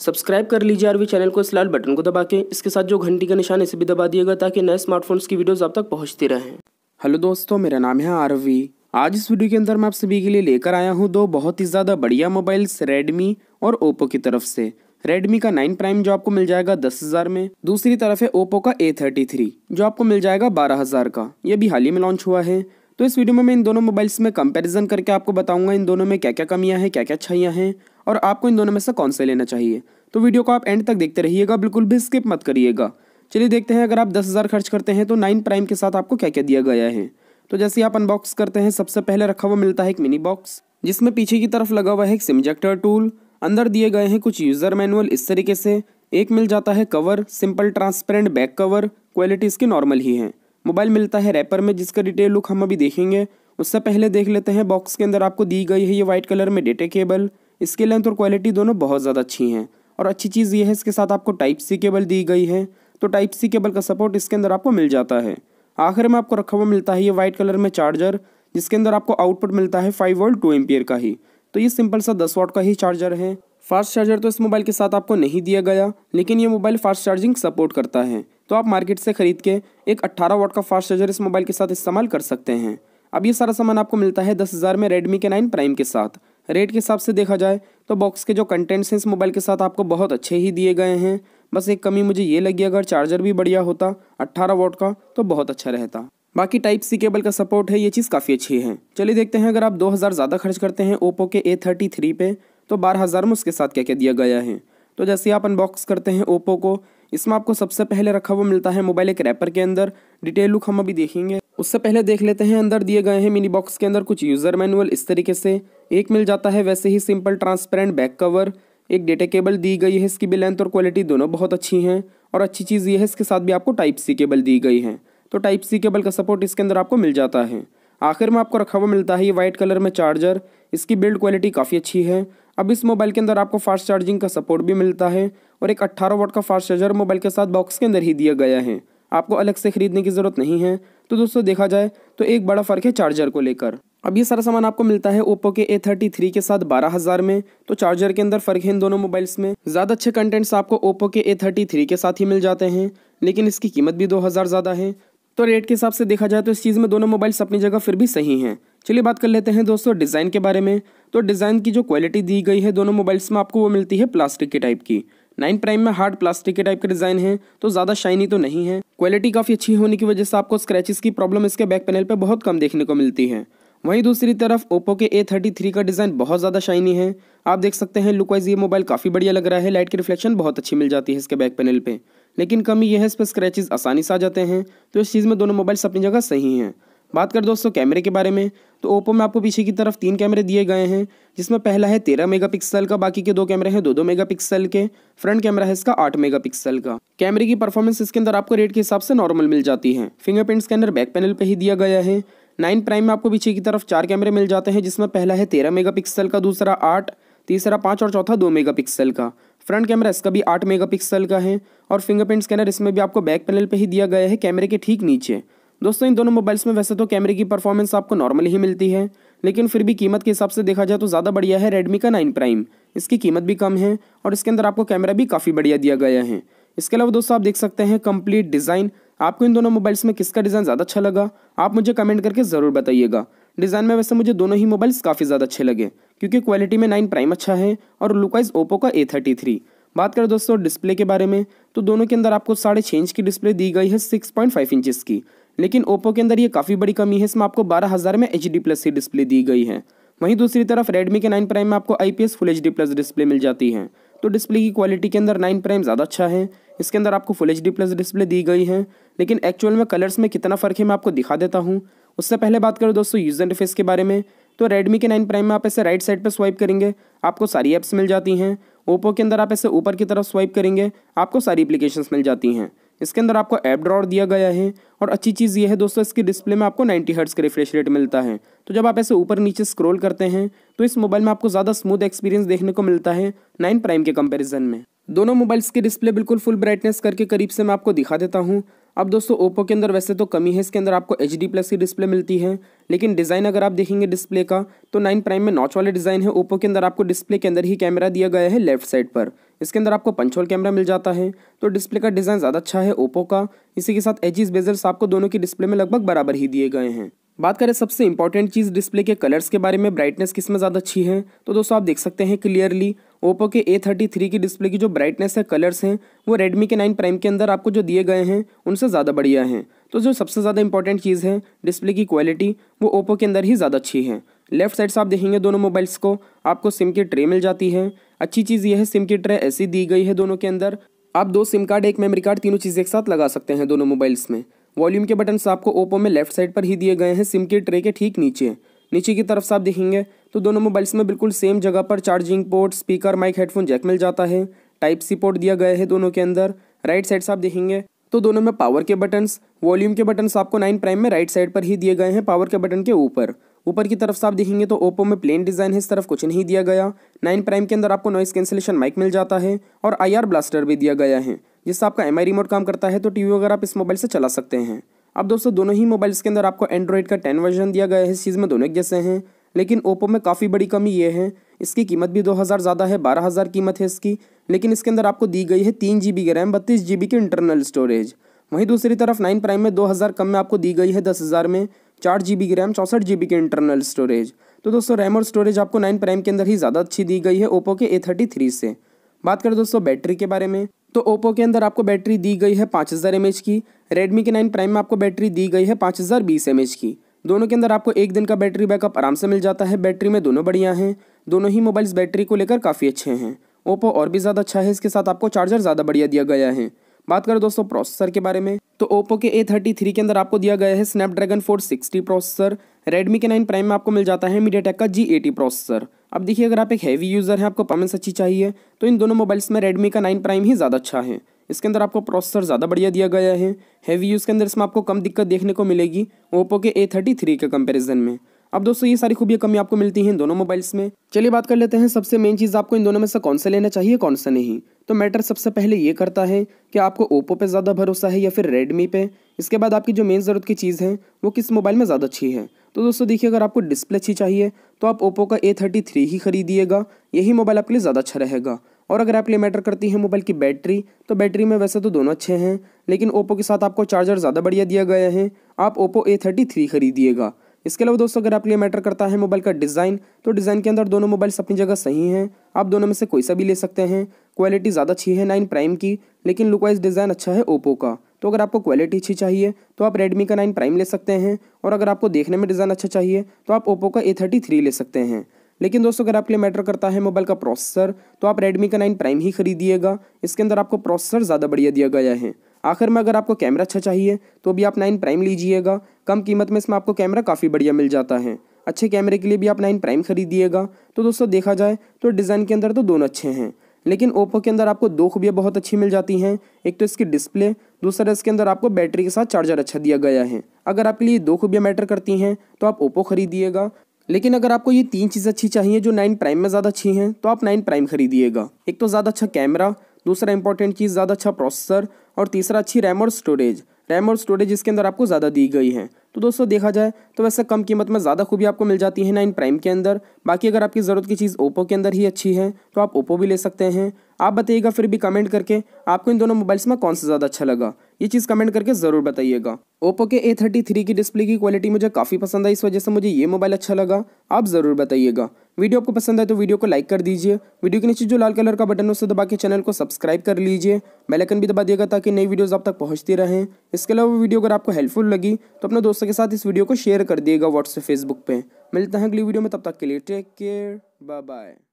subscribe कर लीजिए RV channel को इस लाल बटन को दबा के इसके साथ जो घंटी का निशान इसे भी दबा दिएगा ताकि नए स्मार्टफोन्स की वीडियोस आप तक पहुंचती रहें हेलो दोस्तों मेरा नाम है आरवी आज इस वीडियो के अंदर मैं आप सभी के लिए लेकर आया हूँ दो बहुत ही ज़्यादा बढ़िया मोबाइल्स रेडमी और ओप्पो की तरफ से रेडमी का नाइन प्राइम जो आपको मिल जाएगा दस हजार में दूसरी तरफ है ओप्पो का ए थर्टी थ्री जो आपको मिल जाएगा बारह हजार का ये भी हाल ही में लॉन्च हुआ है तो इस वीडियो में मैं इन दोनों मोबाइल्स में कंपैरिजन करके आपको बताऊंगा इन दोनों में क्या क्या कमियां हैं क्या क्या अच्छाइयाँ हैं और आपको इन दोनों में से कौन से लेना चाहिए तो वीडियो को आप एंड तक देखते रहिएगा बिल्कुल भी स्किप मत करिएगा चलिए देखते हैं अगर आप दस हज़ार खर्च करते हैं तो नाइन प्राइम के साथ आपको क्या क्या दिया गया है तो जैसे आप अनबॉक्स करते हैं सबसे पहले रखा हुआ मिलता है एक मिनी बॉक्स जिसमें पीछे की तरफ लगा हुआ है एक सिमजेक्टर टूल अंदर दिए गए हैं कुछ यूज़र मैनुअल इस तरीके से एक मिल जाता है cover simple transparent back cover quality इसकी नॉर्मल ही है मोबाइल मिलता है रैपर में जिसका डिटेल लुक हम अभी देखेंगे उससे पहले देख लेते हैं बॉक्स के अंदर आपको दी गई है ये वाइट कलर में डेटा केबल इसके लेंथ और क्वालिटी दोनों बहुत ज़्यादा अच्छी हैं और अच्छी चीज़ ये है इसके साथ आपको टाइप सी केबल दी गई है तो टाइप सी केबल का सपोर्ट इसके अंदर आपको मिल जाता है आखिर में आपको रखा हुआ मिलता है ये वाइट कलर में चार्जर जिसके अंदर आपको आउटपुट मिलता है फाइव वोल्ट टू एम्पियर का ही तो ये सिंपल सा दस वॉट का ही चार्जर है फास्ट चार्जर तो इस मोबाइल के साथ आपको नहीं दिया गया लेकिन ये मोबाइल फास्ट चार्जिंग सपोर्ट करता है तो आप मार्केट से खरीद के एक 18 वॉट का फास्ट चार्जर इस मोबाइल के साथ इस्तेमाल कर सकते हैं अब ये सारा सामान आपको मिलता है दस हज़ार में रेडमी के नाइन प्राइम के साथ रेट के हिसाब से देखा जाए तो बॉक्स के जो कंटेंट्स हैं इस मोबाइल के साथ आपको बहुत अच्छे ही दिए गए हैं बस एक कमी मुझे ये लगी अगर चार्जर भी बढ़िया होता अट्ठारह वोट का तो बहुत अच्छा रहता बाकी टाइप सी केबल का सपोर्ट है ये चीज़ काफ़ी अच्छी है चलिए देखते हैं अगर आप 2000 ज़्यादा खर्च करते हैं ओप्पो के ए थर्टी थ्री पे तो बारह हज़ार में उसके साथ क्या क्या दिया गया है तो जैसे आप अनबॉक्स करते हैं ओप्पो को इसमें आपको सबसे पहले रखा हुआ मिलता है मोबाइल एक रैपर के अंदर डिटेल लुक हम अभी देखेंगे उससे पहले देख लेते हैं अंदर दिए गए हैं मिनी बॉक्स के अंदर कुछ यूज़र मैनुअल इस तरीके से एक मिल जाता है वैसे ही सिंपल ट्रांसपेरेंट बैक कवर एक डेटा केबल दी गई है इसकी भी लेंथ और क्वालिटी दोनों बहुत अच्छी हैं और अच्छी चीज़ ये है इसके साथ भी आपको टाइप सी केबल दी गई है तो टाइप सी केबल का सपोर्ट इसके अंदर आपको मिल जाता है आखिर में आपको रखा हुआ मिलता है ये वाइट कलर में चार्जर इसकी बिल्ड क्वालिटी काफ़ी अच्छी है अब इस मोबाइल के अंदर आपको फास्ट चार्जिंग का सपोर्ट भी मिलता है और एक 18 वोट का फास्ट चार्जर मोबाइल के साथ बॉक्स के अंदर ही दिया गया है आपको अलग से खरीदने की ज़रूरत नहीं है तो दोस्तों देखा जाए तो एक बड़ा फ़र्क है चार्जर को लेकर अब ये सारा सामान आपको मिलता है ओप्पो के ए थर्टी थ्री के साथ बारह हज़ार में तो चार्जर के अंदर फ़र्क है इन दोनों मोबाइल्स में ज़्यादा अच्छे कंटेंट्स आपको ओप्पो के ए थर्टी थ्री के साथ ही मिल जाते हैं लेकिन इसकी कीमत भी दो हज़ार ज़्यादा है तो रेट के हिसाब से देखा जाए तो इस चीज़ में दोनों मोबाइल्स अपनी जगह फिर भी सही हैं चलिए बात कर लेते हैं दोस्तों डिज़ाइन के बारे में तो डिज़ाइन की जो क्वालिटी दी गई है दोनों मोबाइल्स में आपको वो मिलती है प्लास्टिक के टाइप की नाइन प्राइम में हार्ड प्लास्टिक के टाइप के डिज़ाइन है तो ज़्यादा शाइनी तो नहीं है क्वालिटी काफ़ी अच्छी होने की वजह से आपको स्क्रैचेस की प्रॉब्लम इसके बैक पैनल पर बहुत कम देखने को मिलती है वहीं दूसरी तरफ ओप्पो के ए थर्टी थ्री का डिज़ाइन बहुत ज़्यादा शाइनी है आप देख सकते हैं लुकवाइज़ ये मोबाइल काफ़ी बढ़िया लग रहा है लाइट की रिफ्लेक्शन बहुत अच्छी मिल जाती है इसके बैक पैनल पे लेकिन कमी यह है इस पर स्क्रैचेज आसानी से आ जाते हैं तो इस चीज़ में दोनों मोबाइल्स अपनी जगह सही हैं बात कर दोस्तों कैमरे के बारे में तो ओप्पो में आपको पीछे की तरफ तीन कैमरे दिए गए हैं जिसमें पहला है तेरह मेगापिक्सल का बाकी के दो कैमरे हैं दो दो मेगापिक्सल के फ्रंट कैमरा है इसका आठ मेगापिक्सल का कैमरे की परफॉर्मेंस इसके अंदर आपको रेट के हिसाब से नॉर्मल मिल जाती है फिंगरप्रिंट स्कैनर बैक पैनल पर ही दिया गया है नाइन प्राइम में आपको पीछे की तरफ चार कैमरे मिल जाते हैं जिसमें पहला है तेरह मेगा का दूसरा आठ तीसरा पाँच और चौथा दो मेगा का फ्रंट कैमरा इसका भी आठ मेगापिक्सल का है और फिंगरप्रिंट स्कैनर इसमें भी आपको बैक पैनल पे ही दिया गया है कैमरे के ठीक नीचे दोस्तों इन दोनों मोबाइल्स में वैसे तो कैमरे की परफॉर्मेंस आपको नॉर्मली ही मिलती है लेकिन फिर भी कीमत के हिसाब से देखा जाए तो ज़्यादा बढ़िया है रेडमी का नाइन प्राइम इसकी कीमत भी कम है और इसके अंदर आपको कैमरा भी काफ़ी बढ़िया दिया गया है इसके अलावा दोस्तों आप देख सकते हैं कंप्लीट डिज़ाइन आपको इन दोनों मोबाइल्स में किसका डिज़ाइन ज़्यादा अच्छा लगा आप मुझे कमेंट करके ज़रूर बताइएगा डिज़ाइन में वैसे मुझे दोनों ही मोबाइल्स काफ़ी ज़्यादा अच्छे लगे क्योंकि क्वालिटी में नाइन प्राइम अच्छा है और लुकवाइज ओप्पो का ए थर्टी थ्री बात करें दोस्तों डिस्प्ले के बारे में तो दोनों के अंदर आपको साढ़े छः इंच की डिस्प्ले दी गई है सिक्स पॉइंट फाइव इंचज़ की लेकिन ओप्पो के अंदर ये काफ़ी बड़ी कमी है इसमें आपको बारह हज़ार में एच डी प्लस की डिस्प्ले दी गई है वहीं दूसरी तरफ रेडमी के नाइन प्राइम में आपको I P S full H D plus display मिल जाती है तो डिस्प्ले की क्वालिटी के अंदर नाइन प्राइम ज़्यादा अच्छा है इसके अंदर आपको full H D plus display दी गई है लेकिन एक्चुअल में कलर्स में कितना फ़र्क है मैं आपको दिखा देता हूँ उससे पहले बात करो दोस्तों यूज़र इंटरफेस के बारे में तो रेडमी के नाइन प्राइम में आप ऐसे राइट साइड पर स्वाइप करेंगे आपको सारी ऐप्स मिल जाती हैं ओप्पो के अंदर आप ऐसे ऊपर की तरफ स्वाइप करेंगे आपको सारी अप्लीकेशन मिल जाती हैं इसके अंदर आपको ऐप ड्रॉर दिया गया है और अच्छी चीज़ यह है दोस्तों इसके डिस्प्ले में आपको 90 हर्ट्स का रिफ्रेश रेट मिलता है तो जब आप ऐसे ऊपर नीचे स्क्रॉल करते हैं तो इस मोबाइल में आपको ज़्यादा स्मूथ एक्सपीरियंस देखने को मिलता है नाइन प्राइम के कंपेरिजन में दोनों मोबाइल्स के डिस्प्ले बिल्कुल फुल ब्राइटनेस करके करीब से मैं आपको दिखा देता हूँ अब दोस्तों ओप्पो के अंदर वैसे तो कमी है इसके अंदर आपको एच डी प्लस की डिस्प्ले मिलती है लेकिन डिज़ाइन अगर आप देखेंगे डिस्प्ले का तो नाइन प्राइम में नॉच वाले डिज़ाइन है ओप्पो के अंदर आपको डिस्प्ले के अंदर ही कैमरा दिया गया है लेफ्ट साइड पर इसके अंदर आपको पंचोल कैमरा मिल जाता है तो डिस्प्ले का डिज़ाइन ज़्यादा अच्छा है ओप्पो का इसी के साथ एजीज बेजर्स आपको दोनों की डिस्प्ले में लगभग बराबर ही दिए गए हैं बात करें सबसे इंपॉर्टेंट चीज़ डिस्प्ले के कलर्स के बारे में ब्राइटनेस किस में ज़्यादा अच्छी है तो दोस्तों आप देख सकते हैं क्लियरली ओप्पो के ए थर्टी थ्री की डिस्प्ले की जो ब्राइटनेस है कलर्स हैं वो रेडमी के नाइन प्राइम के अंदर आपको जो दिए गए हैं उनसे ज़्यादा बढ़िया हैं तो जो सबसे ज़्यादा इंपॉर्टेंट चीज़ है डिस्प्ले की क्वालिटी वो ओप्पो के अंदर ही ज़्यादा अच्छी है लेफ्ट साइड से आप देखेंगे दोनों मोबाइल्स को आपको सिम की ट्रे मिल जाती है अच्छी चीज़ यह है सिम की ट्रे ऐसी दी गई है दोनों के अंदर आप दो सिम कार्ड एक मेमोरी कार्ड तीनों चीज़ें एक साथ लगा सकते हैं दोनों मोबाइल्स में वॉल्यूम के बटन्स आपको ओप्पो में लेफ्ट साइड पर ही दिए गए हैं सिम के ट्रे के ठीक नीचे नीचे की तरफ से आप देखेंगे तो दोनों मोबाइल्स में बिल्कुल सेम जगह पर charging port speaker mike headphone jack मिल जाता है टाइप सी पोर्ट दिया गया है दोनों के अंदर राइट साइड से आप देखेंगे तो दोनों में पावर के बटन्स वॉल्यूम के बटन्स आपको नाइन प्राइम में राइट साइड पर ही दिए गए हैं पावर के बटन के ऊपर ऊपर की तरफ से आप देखेंगे तो ओप्पो में प्लेन डिज़ाइन है इस तरफ कुछ नहीं दिया गया नाइन प्राइम के अंदर आपको नॉइस कैंसिलेशन माइक मिल जाता है और आई ब्लास्टर भी दिया गया है जिससे आपका एम रिमोट काम करता है तो टी वगैरह आप इस मोबाइल से चला सकते हैं अब दोस्तों दोनों ही मोबाइल्स के अंदर आपको एंड्रॉइड का टेन वर्जन दिया गया है इस चीज़ में दोनों एक जैसे हैं लेकिन ओप्पो में काफ़ी बड़ी कमी ये है इसकी कीमत भी 2000 ज़्यादा है 12000 कीमत है इसकी लेकिन इसके अंदर आपको दी गई है तीन जी बी की रैम बत्तीस जी की इंटरनल स्टोरेज वहीं दूसरी तरफ नाइन प्राइम में 2000 कम में आपको दी गई है 10000 में चार जी की रैम चौंसठ जी की इंटरनल स्टोरेज तो दोस्तों रैम और स्टोरेज आपको नाइन प्राइम के अंदर ही ज़्यादा अच्छी दी गई है ओप्पो के ए से बात करें दोस्तों बैटरी के बारे में तो ओप्पो के अंदर आपको बैटरी दी गई है पाँच हज़ार एम की रेडमी के नाइन प्राइम में आपको बैटरी दी गई है पाँच हज़ार बीस एम की दोनों के अंदर आपको एक दिन का बैटरी बैकअप आराम से मिल जाता है बैटरी में दोनों बढ़िया हैं दोनों ही मोबाइल्स बैटरी को लेकर काफ़ी अच्छे हैं ओप्पो और भी ज़्यादा अच्छा है इसके साथ आपको चार्जर ज़्यादा बढ़िया दिया गया है बात करें दोस्तों प्रोसेसर के बारे में तो ओप्पो के ए थर्टी थ्री के अंदर आपको दिया गया है Snapdragon four sixty processor Redmi के नाइन प्राइम में आपको मिल जाता है मीडिया का जी एटी प्रोसेसर अब देखिए अगर आप एक हैवी यूज़र हैं आपको परफॉर्मेंस अच्छी चाहिए तो इन दोनों मोबाइल्स में रेडमी का नाइन प्राइम ही ज़्यादा अच्छा है इसके अंदर आपको प्रोसेसर ज़्यादा बढ़िया दिया गया है हैवी यूज़ के अंदर इसमें आपको कम दिक्कत देखने को मिलेगी ओप्पो के ए थर्टी थ्री के कंपेरिजन में अब दोस्तों ये सारी खूबियाँ कमी आपको मिलती हैं दोनों मोबाइल्स में चलिए बात कर लेते हैं सबसे मेन चीज़ आपको इन दोनों में से कौन सा लेना चाहिए कौन सा नहीं तो मैटर सबसे पहले ये करता है कि आपको ओप्पो पे ज़्यादा भरोसा है या फिर रेडमी पे इसके बाद आपकी जो मेन ज़रूरत की चीज़ है वो किस मोबाइल में ज़्यादा अच्छी है तो दोस्तों देखिए अगर आपको डिस्प्ले अच्छी चाहिए तो आप ओप्पो का ए थर्टी थ्री ही खरीदिएगा यही मोबाइल आपके लिए ज़्यादा अच्छा रहेगा और अगर आपके लिए मैटर करती है मोबाइल की बैटरी तो बैटरी में वैसे तो दोनों अच्छे हैं लेकिन ओप्पो के साथ आपको चार्जर ज़्यादा बढ़िया दिया गया है आप ओप्पो ए थर्टी थ्री खरीदिएगा इसके अलावा दोस्तों अगर आपके लिए मैटर करता है मोबाइल का डिज़ाइन तो डिज़ाइन के अंदर दोनों मोबाइल्स अपनी जगह सही हैं आप दोनों में से कोई सा भी ले सकते हैं क्वालिटी ज़्यादा अच्छी है नाइन प्राइम की लेकिन लुक वाइज डिज़ाइन अच्छा है ओप्पो का तो अगर आपको क्वालिटी अच्छी चाहिए तो आप रेडमी का नाइन प्राइम ले सकते हैं और अगर आपको देखने में डिज़ाइन अच्छा चाहिए तो आप ओप्पो का ए थर्टी थ्री ले सकते हैं लेकिन दोस्तों अगर आपके लिए मैटर करता है मोबाइल का प्रोसेसर तो आप रेडमी का नाइन प्राइम ही खरीदिएगा इसके अंदर आपको प्रोसेसर ज़्यादा बढ़िया दिया गया है आखिर में अगर आपको कैमरा अच्छा चाहिए तो भी आप नाइन प्राइम लीजिएगा कम कीमत में इसमें आपको कैमरा काफ़ी बढ़िया मिल जाता है अच्छे कैमरे के लिए भी आप नाइन प्राइम खरीदिएगा तो दोस्तों देखा जाए तो डिज़ाइन के अंदर तो दोनों अच्छे हैं लेकिन ओप्पो के अंदर आपको दो खूबियाँ बहुत अच्छी मिल जाती हैं एक तो इसकी डिस्प्ले दूसरा इसके अंदर आपको बैटरी के साथ चार्जर अच्छा दिया गया है अगर आपके लिए दो खूबियाँ मैटर करती हैं तो आप ओप्पो खरीदिएगा लेकिन अगर आपको ये तीन चीज़ अच्छी चाहिए जो नाइन प्राइम में ज़्यादा अच्छी हैं तो आप नाइन प्राइम खरीदिएगा एक तो ज़्यादा अच्छा कैमरा दूसरा इंपॉर्टेंट चीज़ ज़्यादा अच्छा प्रोसेसर और तीसरा अच्छी रैम और स्टोरेज रैम और स्टोरेज इसके अंदर आपको ज़्यादा दी गई है तो दोस्तों देखा जाए तो वैसे कम कीमत में ज़्यादा खूबी आपको मिल जाती है नाइन प्राइम के अंदर बाकी अगर आपकी ज़रूरत की चीज़ ओप्पो के अंदर ही अच्छी है तो आप ओप्पो भी ले सकते हैं आप बताइएगा फिर भी कमेंट करके आपको इन दोनों मोबाइल्स में कौन सा ज़्यादा अच्छा लगा ये चीज़ कमेंट करके ज़रूर बताइएगा ओप्पो के ए थर्टी थ्री की डिस्प्ले की क्वालिटी मुझे काफ़ी पसंद आई इस वजह से मुझे ये मोबाइल अच्छा लगा आप ज़रूर बताइएगा वीडियो आपको पसंद आए तो वीडियो को लाइक कर दीजिए वीडियो के नीचे जो लाल कलर का बटन है उसे दबा के चैनल को सब्सक्राइब कर लीजिए बेलकन भी दबा दिएगा ताकि नई वीडियोज़ आप तक पहुँचती रहें इसके अलावा वीडियो अगर आपको हेल्पफुल लगी तो अपने दोस्तों के साथ इस वीडियो को शेयर कर दिएगा व्हाट्सएप फेसबुक पे मिलते हैं अगली वीडियो में तब तक के लिए टेक केयर बाय बाय